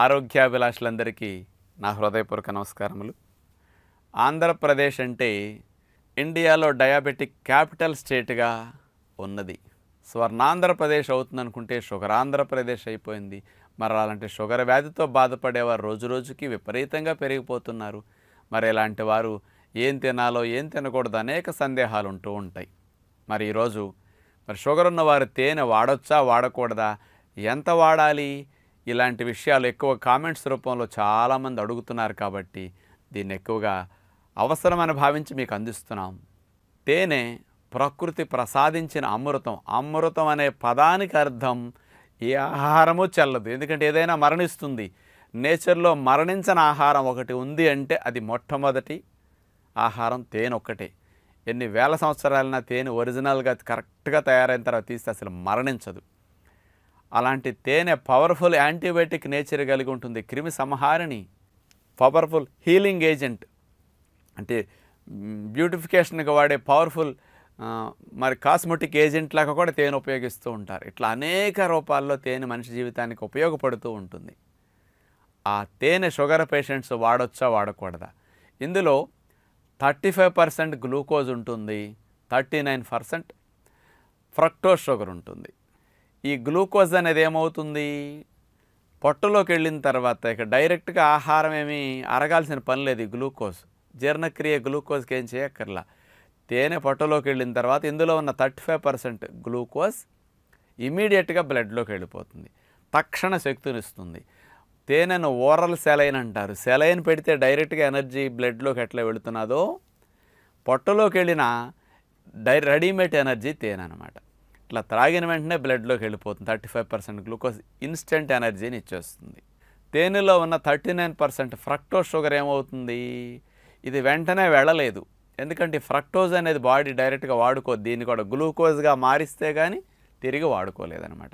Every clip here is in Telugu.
ఆరోగ్యాభిలాషులందరికీ నా హృదయపూర్వక నమస్కారములు ఆంధ్రప్రదేశ్ అంటే ఇండియాలో డయాబెటిక్ క్యాపిటల్ స్టేట్గా ఉన్నది స్వర్ణాంధ్రప్రదేశ్ అవుతుందనుకుంటే షుగర్ ఆంధ్రప్రదేశ్ అయిపోయింది మరి అలాంటి షుగర్ వ్యాధితో బాధపడేవారు రోజు రోజుకి విపరీతంగా పెరిగిపోతున్నారు మరి ఇలాంటి వారు ఏం తినాలో ఏం తినకూడదు అనేక సందేహాలు ఉంటూ ఉంటాయి మరి ఈరోజు మరి షుగర్ ఉన్నవారు తేనె వాడొచ్చా వాడకూడదా ఎంత వాడాలి ఇలాంటి విషయాలు ఎక్కువ కామెంట్స్ రూపంలో చాలామంది అడుగుతున్నారు కాబట్టి దీన్ని ఎక్కువగా అవసరమని భావించి మీకు అందిస్తున్నాం తేనె ప్రకృతి ప్రసాదించిన అమృతం అమృతం అనే పదానికి అర్థం ఏ ఆహారము చెల్లదు ఎందుకంటే ఏదైనా మరణిస్తుంది నేచర్లో మరణించిన ఆహారం ఒకటి ఉంది అంటే అది మొట్టమొదటి ఆహారం తేనె ఒక్కటే ఎన్ని వేల సంవత్సరాలైనా తేనె ఒరిజినల్గా కరెక్ట్గా తయారైన తర్వాత తీస్తే అసలు మరణించదు అలాంటి తేనె పవర్ఫుల్ యాంటీబయాటిక్ నేచర్ కలిగి ఉంటుంది క్రిమి సంహారిణి పవర్ఫుల్ హీలింగ్ ఏజెంట్ అంటే బ్యూటిఫికేషన్కి వాడే పవర్ఫుల్ మరి కాస్మెటిక్ ఏజెంట్ లాగా కూడా తేనె ఉపయోగిస్తూ ఉంటారు ఇట్లా అనేక రూపాల్లో తేనె మనిషి జీవితానికి ఉపయోగపడుతూ ఉంటుంది ఆ తేనె షుగర్ పేషెంట్స్ వాడొచ్చా వాడకూడదా ఇందులో థర్టీ ఫైవ్ పర్సెంట్ గ్లూకోజ్ ఉంటుంది thirty nine percent fructose sugar ఉంటుంది ఈ గ్లూకోజ్ అనేది ఏమవుతుంది పొట్టలోకి వెళ్ళిన తర్వాత ఇక డైరెక్ట్గా ఆహారం ఏమి అరగాల్సిన పని లేదు ఈ గ్లూకోజ్ జీర్ణక్రియ గ్లూకోజ్కి ఏం చేయక్కర్లా తేనె పొట్టలోకి వెళ్ళిన తర్వాత ఇందులో ఉన్న థర్టీ ఫైవ్ పర్సెంట్ గ్లూకోజ్ ఇమీడియట్గా బ్లడ్లోకి వెళ్ళిపోతుంది తక్షణ శక్తినిస్తుంది తేనెను ఓరల్ సెలైన్ అంటారు సెలైన్ పెడితే డైరెక్ట్గా ఎనర్జీ బ్లడ్లోకి ఎట్లా వెళుతున్నదో పొట్టలోకి వెళ్ళిన డై రెడీమేడ్ ఎనర్జీ తేనె అనమాట ఇట్లా త్రాగిన వెంటనే బ్లడ్లోకి వెళ్ళిపోతుంది thirty five percent glucose instant ఎనర్జీని ఇచ్చేస్తుంది తేనెలో ఉన్న thirty nine percent fructose sugar ఏమవుతుంది ఇది వెంటనే వెళ్ళలేదు ఎందుకంటే ఫ్రక్టోజ్ అనేది బాడీ డైరెక్ట్గా వాడుకోదు దీన్ని కూడా గ్లూకోజ్గా మారిస్తే కానీ తిరిగి వాడుకోలేదనమాట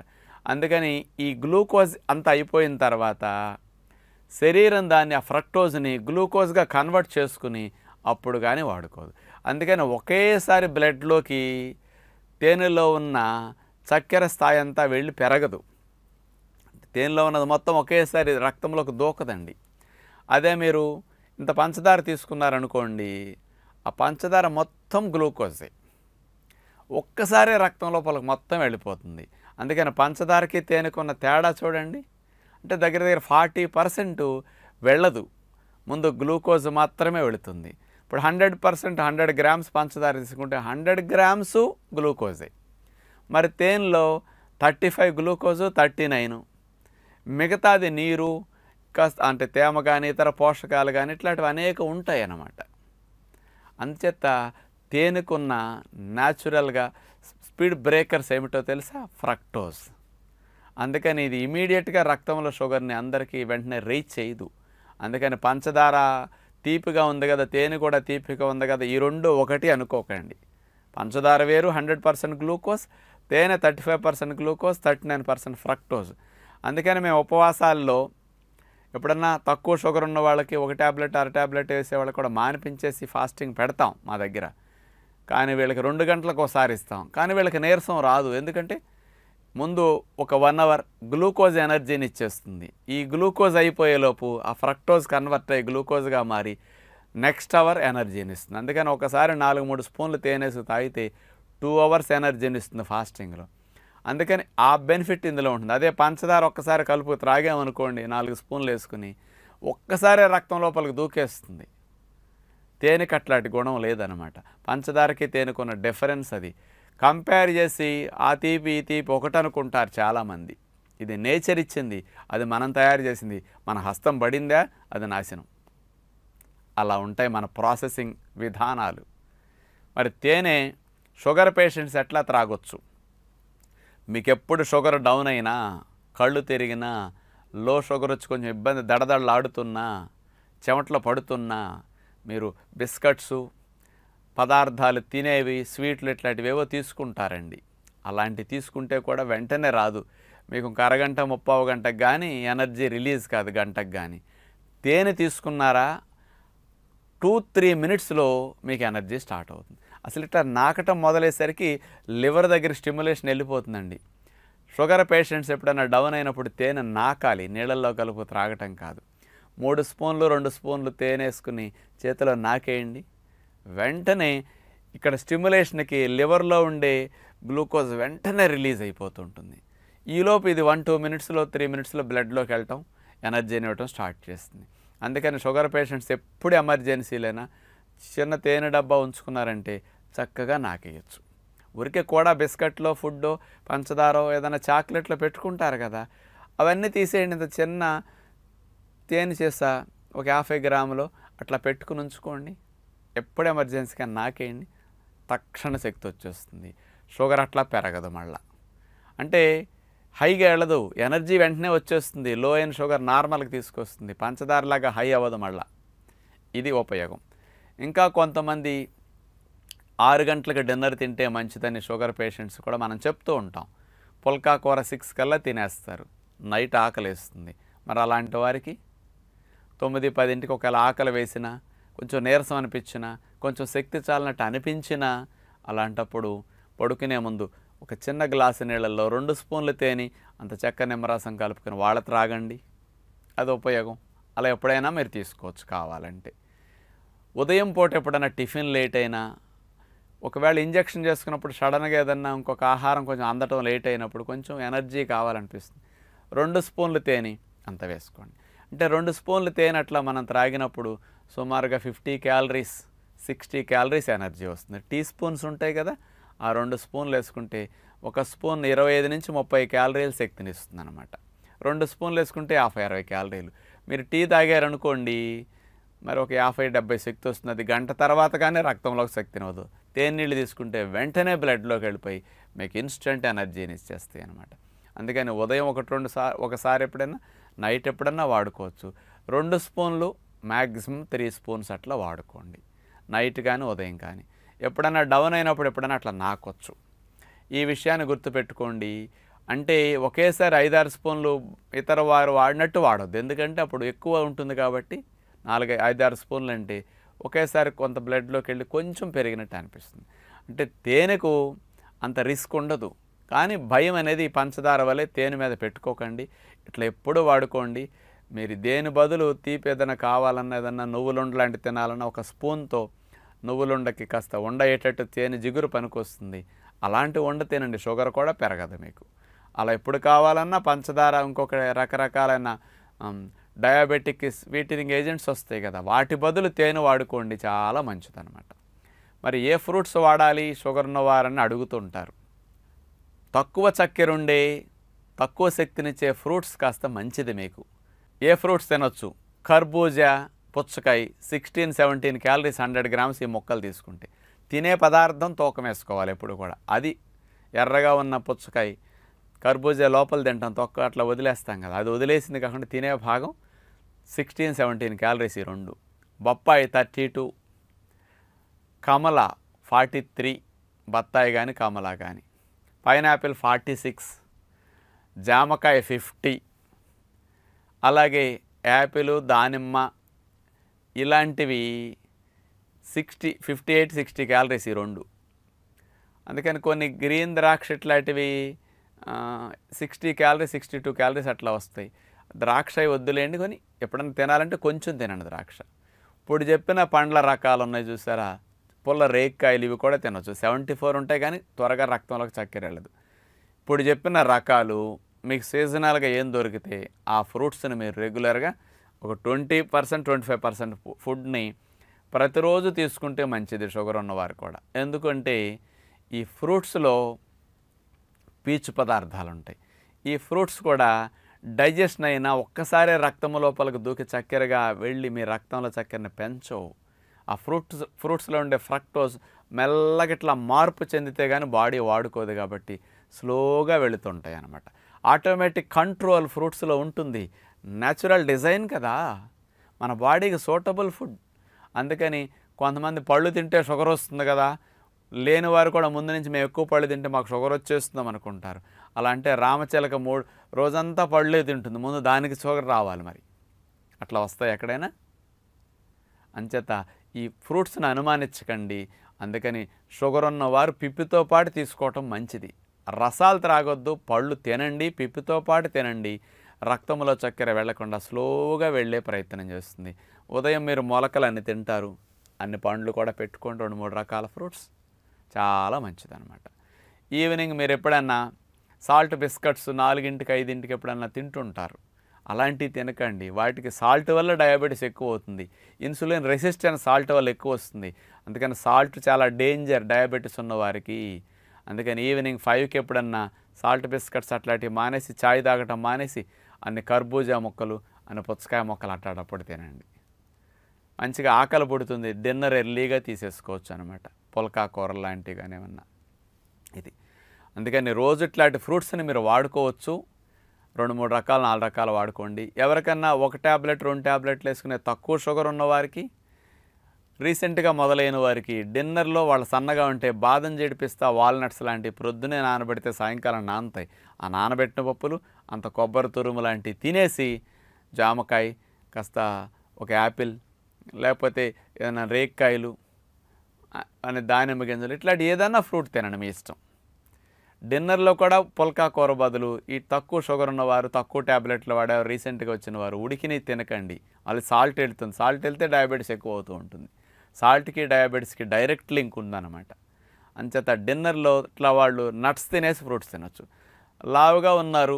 అందుకని ఈ గ్లూకోజ్ అంతా అయిపోయిన తర్వాత శరీరం దాన్ని ఆ ఫ్రక్టోజ్ని గ్లూకోజ్గా కన్వర్ట్ చేసుకుని అప్పుడు కానీ వాడుకోదు అందుకని ఒకేసారి బ్లడ్లోకి తేనెలో ఉన్న చక్కెర స్థాయి అంతా వెళ్ళి పెరగదు తేనెలో ఉన్నది మొత్తం ఒకేసారి రక్తంలోకి దూకదండి అదే మీరు ఇంత పంచదార తీసుకున్నారనుకోండి ఆ పంచదార మొత్తం గ్లూకోజే ఒక్కసారే రక్తం లోపలికి మొత్తం వెళ్ళిపోతుంది అందుకని పంచదారకి తేనెకు ఉన్న తేడా చూడండి అంటే దగ్గర దగ్గర ఫార్టీ పర్సెంట్ వెళ్ళదు ముందు గ్లూకోజ్ మాత్రమే వెళుతుంది ఇప్పుడు హండ్రెడ్ పర్సెంట్ హండ్రెడ్ గ్రామ్స్ పంచదార తీసుకుంటే హండ్రెడ్ గ్రామ్స్ గ్లూకోజే మరి తేనెలో thirty five glucose thirty nine మిగతాది నీరు కాస్త అంటే తేమ కానీ ఇతర పోషకాలు కానీ ఇట్లాంటివి అనేక ఉంటాయి అన్నమాట అందుచేత తేనెకున్న న్యాచురల్గా స్పీడ్ బ్రేకర్స్ ఏమిటో తెలుసా ఫ్రక్టోజ్ అందుకని ఇది ఇమీడియట్గా రక్తంలో షుగర్ని అందరికీ వెంటనే రీచ్ చేయదు అందుకని పంచదార తీపిగా ఉంది కదా తేనె కూడా తీపిగా ఉంది కదా ఈ రెండు ఒకటి అనుకోకండి పంచదార వేరు హండ్రెడ్ పర్సెంట్ గ్లూకోజ్ తేనె thirty five percent glucose thirty nine percent fructose అందుకని మేము ఉపవాసాల్లో ఎప్పుడన్నా తక్కువ షుగర్ ఉన్న వాళ్ళకి ఒక ట్యాబ్లెట్ అర ట్యాబ్లెట్ వేసే వాళ్ళకి కూడా మానిపించేసి ఫాస్టింగ్ పెడతాం మా దగ్గర కానీ వీళ్ళకి రెండు గంటలకు ఒకసారి ఇస్తాం కానీ వీళ్ళకి నీరసం రాదు ఎందుకంటే ముందు ఒక వన్ అవర్ గ్లూకోజ్ ఎనర్జీని ఇచ్చేస్తుంది ఈ గ్లూకోజ్ అయిపోయేలోపు ఆ ఫ్రక్టోజ్ కన్వర్ట్ అయ్యి గ్లూకోజ్గా మారి నెక్స్ట్ అవర్ ఎనర్జీని ఇస్తుంది అందుకని ఒకసారి నాలుగు మూడు స్పూన్లు తేనేసి తాగితే టూ అవర్స్ ఎనర్జీని ఇస్తుంది ఫాస్టింగ్లో అందుకని ఆ బెనిఫిట్ ఇందులో ఉంటుంది అదే పంచదార ఒక్కసారి కలుపు త్రాగామనుకోండి నాలుగు స్పూన్లు వేసుకుని ఒక్కసారి రక్తం లోపలికి దూకేస్తుంది తేనెకి అట్లాంటి గుణం లేదనమాట పంచదారకి తేనెకున్న డిఫరెన్స్ అది కంపేర్ చేసి ఆ తీపి ఈ తీపి ఒకటనుకుంటారు చాలామంది ఇది నేచర్ ఇచ్చింది అది మనం తయారు చేసింది మన హస్తం పడిందా అది నాశనం అలా ఉంటాయి మన ప్రాసెసింగ్ విధానాలు మరి తేనె షుగర్ పేషెంట్స్ ఎట్లా త్రాగొచ్చు మీకు ఎప్పుడు షుగర్ డౌన్ అయినా కళ్ళు తిరిగినా లో షుగర్ వచ్చి కొంచెం ఇబ్బంది ఆడుతున్నా చెమట్లో పడుతున్నా మీరు బిస్కట్సు పదార్థాలు తినేవి స్వీట్లు ఇట్లాంటివి ఏవో తీసుకుంటారండి అలాంటివి తీసుకుంటే కూడా వెంటనే రాదు మీకు ఇంక అరగంట ముప్పావు గంటకు కానీ ఎనర్జీ రిలీజ్ కాదు గంటకు కానీ తేనె తీసుకున్నారా టూ త్రీ మినిట్స్లో మీకు ఎనర్జీ స్టార్ట్ అవుతుంది అసలు ఇట్లా నాకటం మొదలయ్యేసరికి లివర్ దగ్గర స్టిమ్యులేషన్ వెళ్ళిపోతుందండి షుగర్ పేషెంట్స్ ఎప్పుడైనా డౌన్ అయినప్పుడు తేనె నాకాలి నీళ్ళల్లో కలుపు త్రాగటం కాదు మూడు స్పూన్లు రెండు స్పూన్లు తేనె వేసుకుని చేతిలో నాకేయండి వెంటనే ఇక్కడ స్టిమ్యులేషన్కి లివర్లో ఉండే గ్లూకోజ్ వెంటనే రిలీజ్ అయిపోతుంటుంది ఈలోపు ఇది వన్ టూ మినిట్స్లో త్రీ మినిట్స్లో బ్లడ్లోకి వెళ్ళటం ఎనర్జీని ఇవ్వటం స్టార్ట్ చేస్తుంది అందుకని షుగర్ పేషెంట్స్ ఎప్పుడు ఎమర్జెన్సీలైనా చిన్న తేనె డబ్బా ఉంచుకున్నారంటే చక్కగా నాకేయచ్చు ఊరికే కూడా బిస్కెట్లో ఫుడ్ పంచదార ఏదైనా చాక్లెట్లో పెట్టుకుంటారు కదా అవన్నీ తీసేయండి ఇంత చిన్న తేనె చేసా ఒక యాభై గ్రాములు అట్లా పెట్టుకుని ఉంచుకోండి ఎప్పుడు ఎమర్జెన్సీగా నాకేయండి తక్షణ శక్తి వచ్చేస్తుంది షుగర్ అట్లా పెరగదు మళ్ళా అంటే హైగా వెళ్ళదు ఎనర్జీ వెంటనే వచ్చేస్తుంది లో అయిన షుగర్ నార్మల్కి తీసుకొస్తుంది పంచదారలాగా హై అవ్వదు మళ్ళా ఇది ఉపయోగం ఇంకా కొంతమంది ఆరు గంటలకు డిన్నర్ తింటే మంచిదని షుగర్ పేషెంట్స్ కూడా మనం చెప్తూ ఉంటాం పుల్కా కూర సిక్స్ కల్లా తినేస్తారు నైట్ ఆకలి వేస్తుంది మరి అలాంటి వారికి తొమ్మిది పదింటికి ఒకవేళ ఆకలి వేసినా కొంచెం నీరసం అనిపించినా కొంచెం శక్తి చాలనట్టు అనిపించినా అలాంటప్పుడు పడుకునే ముందు ఒక చిన్న గ్లాసు నీళ్ళల్లో రెండు స్పూన్లు తేని అంత చెక్క నిమ్మరసం కలుపుకొని వాళ్ళ త్రాగండి అది ఉపయోగం అలా ఎప్పుడైనా మీరు తీసుకోవచ్చు కావాలంటే ఉదయం పూట ఎప్పుడైనా టిఫిన్ లేట్ అయినా ఒకవేళ ఇంజెక్షన్ చేసుకున్నప్పుడు సడన్గా ఏదన్నా ఇంకొక ఆహారం కొంచెం అందటం లేట్ అయినప్పుడు కొంచెం ఎనర్జీ కావాలనిపిస్తుంది రెండు స్పూన్లు తేనె అంత వేసుకోండి అంటే రెండు స్పూన్లు తేనె అట్లా మనం త్రాగినప్పుడు సుమారుగా fifty calories sixty calories energy వస్తుంది టీ స్పూన్స్ ఉంటాయి కదా ఆ రెండు స్పూన్లు వేసుకుంటే ఒక స్పూన్ ఇరవై ఐదు నుంచి ముప్పై క్యాలరీల శక్తిని ఇస్తుంది అనమాట రెండు స్పూన్లు వేసుకుంటే యాభై అరవై క్యాలరీలు మీరు టీ తాగారనుకోండి మరి ఒక యాభై డెబ్బై శక్తి వస్తుంది అది గంట తర్వాత కానీ రక్తంలోకి శక్తిని వద్దు తేనీళ్ళు తీసుకుంటే వెంటనే బ్లడ్లోకి వెళ్ళిపోయి మీకు ఇన్స్టెంట్ ఎనర్జీని ఇచ్చేస్తాయి అనమాట అందుకని ఉదయం ఒకటి రెండు సార్ ఒకసారి ఎప్పుడైనా నైట్ ఎప్పుడైనా వాడుకోవచ్చు రెండు స్పూన్లు మ్యాక్సిమం త్రీ స్పూన్స్ అట్లా వాడుకోండి నైట్ కానీ ఉదయం కానీ ఎప్పుడైనా డౌన్ అయినప్పుడు ఎప్పుడైనా అట్లా నాకొచ్చు ఈ విషయాన్ని గుర్తుపెట్టుకోండి అంటే ఒకేసారి ఐదారు స్పూన్లు ఇతర వారు వాడినట్టు వాడొద్దు ఎందుకంటే అప్పుడు ఎక్కువ ఉంటుంది కాబట్టి నాలుగై ఐదారు స్పూన్లు అంటే ఒకేసారి కొంత బ్లడ్లోకి వెళ్ళి కొంచెం పెరిగినట్టు అనిపిస్తుంది అంటే తేనెకు అంత రిస్క్ ఉండదు కానీ భయం అనేది పంచదార వలె తేనె మీద పెట్టుకోకండి ఇట్లా ఎప్పుడూ వాడుకోండి మీరు దేని బదులు తీపి ఏదైనా కావాలన్నా ఏదన్నా నువ్వులుండ లాంటి తినాలన్నా ఒక స్పూన్తో నువ్వులుండకి కాస్త ఉండయ్యేటట్టు తేనె జిగురు పనికొస్తుంది అలాంటి వండ తినండి షుగర్ కూడా పెరగదు మీకు అలా ఎప్పుడు కావాలన్నా పంచదార ఇంకొక రకరకాలైన డయాబెటిక్ స్వీటనింగ్ ఏజెంట్స్ వస్తాయి కదా వాటి బదులు తేనె వాడుకోండి చాలా మంచిదనమాట మరి ఏ ఫ్రూట్స్ వాడాలి షుగర్ ఉన్నవారని అడుగుతుంటారు తక్కువ చక్కెరుండే తక్కువ శక్తినిచ్చే ఫ్రూట్స్ కాస్త మంచిది మీకు ఏ ఫ్రూట్స్ తినొచ్చు కర్బూజా పుచ్చకాయ sixteen seventeen calories hundred grams ఈ మొక్కలు తీసుకుంటే తినే పదార్థం తూకం వేసుకోవాలి ఎప్పుడు కూడా అది ఎర్రగా ఉన్న పుచ్చకాయ కర్బూజా లోపల తింటాం తొక్క అట్లా వదిలేస్తాం కదా అది వదిలేసింది కాకుండా తినే భాగం సిక్స్టీన్ సెవెంటీన్ క్యాలరీస్ ఈ రెండు బొప్పాయి థర్టీ టూ కమల ఫార్టీ త్రీ బత్తాయి కానీ కమల కానీ పైనాపిల్ ఫార్టీ సిక్స్ జామకాయ ఫిఫ్టీ అలాగే యాపిల్ దానిమ్మ ఇలాంటివి sixty fifty eight sixty calories ఈ రెండు అందుకని కొన్ని గ్రీన్ ద్రాక్ష ఇట్లాంటివి sixty calories sixty two calories అట్లా వస్తాయి ద్రాక్ష వద్దులేండి కొని ఎప్పుడైనా తినాలంటే కొంచెం తినండి ద్రాక్ష ఇప్పుడు చెప్పిన పండ్ల రకాలు ఉన్నాయి చూసారా పుల్ల రేక్కాయలు ఇవి కూడా తినొచ్చు సెవెంటీ ఫోర్ ఉంటాయి కానీ త్వరగా రక్తంలోకి చక్కెర వెళ్ళదు ఇప్పుడు చెప్పిన రకాలు మీకు సీజనల్గా ఏం దొరికితే ఆ ఫ్రూట్స్ని మీరు రెగ్యులర్గా ఒక twenty percent twenty five percent ఫుడ్ని ప్రతిరోజు తీసుకుంటే మంచిది షుగర్ ఉన్నవారు కూడా ఎందుకంటే ఈ ఫ్రూట్స్లో పీచు పదార్థాలు ఉంటాయి ఈ ఫ్రూట్స్ కూడా డైజెషన్ అయినా ఒక్కసారే రక్తం లోపలికి దూకి చక్కెరగా వెళ్ళి మీ రక్తంలో చక్కెరని పెంచవు ఆ ఫ్రూట్స్ ఫ్రూట్స్లో ఉండే ఫ్రక్టోస్ మెల్లగిట్లా మార్పు చెందితే కానీ బాడీ వాడుకోదు కాబట్టి స్లోగా వెళుతుంటాయి అన్నమాట ఆటోమేటిక్ కంట్రోల్ ఫ్రూట్స్లో ఉంటుంది న్యాచురల్ డిజైన్ కదా మన బాడీకి సూటబుల్ ఫుడ్ అందుకని కొంతమంది పళ్ళు తింటే షుగర్ వస్తుంది కదా లేని వారు కూడా ముందు నుంచి మేము ఎక్కువ పళ్ళు తింటే మాకు షుగర్ వచ్చేస్తుందాం అనుకుంటారు అలా అంటే రామచిలక మూడు రోజంతా పళ్ళే తింటుంది ముందు దానికి షుగర్ రావాలి మరి అట్లా వస్తాయి ఎక్కడైనా అంచేత ఈ ఫ్రూట్స్ని అనుమానించకండి అందుకని షుగర్ ఉన్నవారు పిప్పితో పాటు తీసుకోవటం మంచిది రసాలు త్రాగొద్దు పళ్ళు తినండి పిప్పితో పాటు తినండి రక్తంలో చక్కెర వెళ్లకుండా స్లోగా వెళ్లే ప్రయత్నం చేస్తుంది ఉదయం మీరు మొలకలు అన్ని తింటారు అన్ని పండ్లు కూడా పెట్టుకోండి రెండు మూడు రకాల ఫ్రూట్స్ చాలా మంచిదన్నమాట ఈవినింగ్ మీరు ఎప్పుడన్నా సాల్ట్ బిస్కెట్స్ నాలుగింటికి ఐదింటికి ఎప్పుడన్నా తింటుంటారు అలాంటివి తినకండి వాటికి సాల్ట్ వల్ల డయాబెటీస్ ఎక్కువ అవుతుంది ఇన్సులిన్ రెసిస్టెన్స్ సాల్ట్ వల్ల ఎక్కువ వస్తుంది అందుకని సాల్ట్ చాలా డేంజర్ డయాబెటీస్ ఉన్నవారికి అందుకని ఈవినింగ్ ఫైవ్కి ఎప్పుడన్నా సాల్ట్ బిస్కెట్స్ అట్లాంటివి మానేసి చాయ్ తాగటం మానేసి అన్ని కర్బూజా మొక్కలు అన్ని పుచ్చకాయ మొక్కలు అట్లాడప్పుడు తినండి మంచిగా ఆకలి పుడుతుంది డిన్నర్ ఎర్లీగా తీసేసుకోవచ్చు అనమాట పుల్కా కూరలు లాంటివి కానీ ఏమన్నా ఇది అందుకని రోజు ఇట్లాంటి ఫ్రూట్స్ని మీరు వాడుకోవచ్చు రెండు మూడు రకాలు నాలుగు రకాలు వాడుకోండి ఎవరికన్నా ఒక ట్యాబ్లెట్ రెండు ట్యాబ్లెట్లు వేసుకునే తక్కువ షుగర్ ఉన్నవారికి రీసెంట్గా మొదలైన వారికి డిన్నర్లో వాళ్ళు సన్నగా ఉంటే బాదం జడిపిస్తా వాల్నట్స్ లాంటి ప్రొద్దునే నానబెడితే సాయంకాలం నానతాయి ఆ నానబెట్టిన పప్పులు అంత కొబ్బరి తురుము లాంటివి తినేసి జామకాయ కాస్త ఒక యాపిల్ లేకపోతే ఏదైనా రేక్కాయలు అనే దానిమ్మ గింజలు ఇట్లాంటి ఏదైనా ఫ్రూట్ తినండి మీ ఇష్టం డిన్నర్లో కూడా పుల్కా కూర బదులు ఈ తక్కువ షుగర్ ఉన్నవారు తక్కువ ట్యాబ్లెట్లు వాడేవారు రీసెంట్గా వచ్చిన వారు ఉడికినవి తినకండి అది సాల్ట్ వెళ్తుంది సాల్ట్ వెళ్తే డయాబెటీస్ ఎక్కువ అవుతూ ఉంటుంది సాల్ట్కి డయాబెటీస్కి డైరెక్ట్ లింక్ ఉందన్నమాట అంచేత డిన్నర్లో ఇట్లా వాళ్ళు నట్స్ తినేసి ఫ్రూట్స్ తినొచ్చు లావుగా ఉన్నారు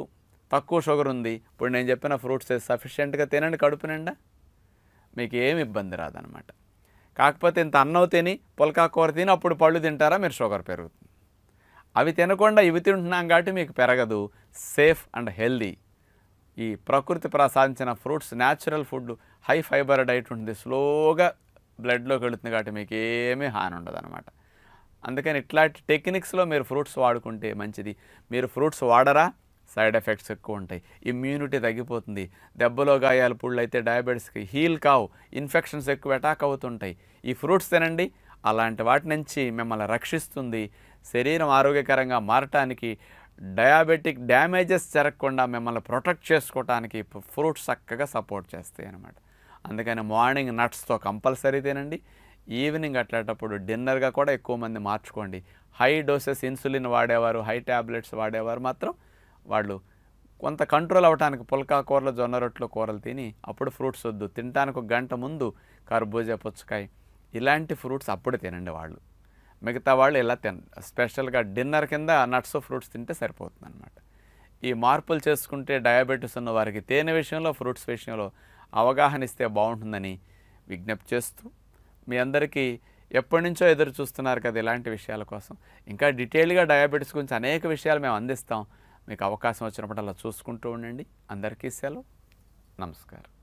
తక్కువ షుగర్ ఉంది ఇప్పుడు నేను చెప్పిన ఫ్రూట్స్ సఫిషియెంట్గా తినండి కడుపు నిండా మీకు ఏమి ఇబ్బంది రాదనమాట కాకపోతే ఇంత అన్నం తిని కూర తిని అప్పుడు పళ్ళు తింటారా మీరు షుగర్ పెరుగుతుంది అవి తినకుండా ఇవి తింటున్నాం కాబట్టి మీకు పెరగదు సేఫ్ అండ్ హెల్దీ ఈ ప్రకృతి ప్రసాదించిన fruits natural food high fibre diet ఉంటుంది స్లోగా బ్లడ్లోకి వెళుతుంది కాబట్టి మీకు ఏమీ హాని ఉండదు అనమాట అందుకని ఇట్లాంటి టెక్నిక్స్లో మీరు ఫ్రూట్స్ వాడుకుంటే మంచిది మీరు ఫ్రూట్స్ వాడరా సైడ్ ఎఫెక్ట్స్ ఎక్కువ ఉంటాయి ఇమ్యూనిటీ తగ్గిపోతుంది దెబ్బలో గాయాలు పుళ్ళు అయితే డయాబెటీస్కి హీల్ కావు ఇన్ఫెక్షన్స్ ఎక్కువ అటాక్ అవుతుంటాయి ఈ ఫ్రూట్స్ తినండి అలాంటి వాటి నుంచి మిమ్మల్ని రక్షిస్తుంది శరీరం ఆరోగ్యకరంగా మారటానికి డయాబెటిక్ డ్యామేజెస్ జరగకుండా మిమ్మల్ని ప్రొటెక్ట్ చేసుకోవటానికి ఫ్రూట్స్ చక్కగా సపోర్ట్ చేస్తాయి అన్నమాట అందుకని మార్నింగ్ నట్స్తో కంపల్సరీ తినండి ఈవినింగ్ అట్లాటప్పుడు డిన్నర్గా కూడా ఎక్కువ మంది మార్చుకోండి హై డోసెస్ ఇన్సులిన్ వాడేవారు హై ట్యాబ్లెట్స్ వాడేవారు మాత్రం వాళ్ళు కొంత కంట్రోల్ అవ్వడానికి పుల్కా కూరలు జొన్న రొట్టెలు కూరలు తిని అప్పుడు ఫ్రూట్స్ వద్దు తినడానికి ఒక గంట ముందు కర్బూజా పుచ్చకాయ ఇలాంటి ఫ్రూట్స్ అప్పుడు తినండి వాళ్ళు మిగతా వాళ్ళు ఇలా తిన స్పెషల్గా డిన్నర్ కింద నట్స్ ఫ్రూట్స్ తింటే సరిపోతుంది అనమాట ఈ మార్పులు చేసుకుంటే డయాబెటీస్ ఉన్న వారికి తేనె విషయంలో ఫ్రూట్స్ విషయంలో అవగాహన ఇస్తే బాగుంటుందని విజ్ఞప్తి చేస్తూ మీ అందరికీ ఎప్పటి నుంచో ఎదురు చూస్తున్నారు కదా ఇలాంటి విషయాల కోసం ఇంకా డీటెయిల్గా డయాబెటీస్ గురించి అనేక విషయాలు మేము అందిస్తాం మీకు అవకాశం వచ్చినప్పుడు అలా చూసుకుంటూ ఉండండి అందరికీ సెలవు నమస్కారం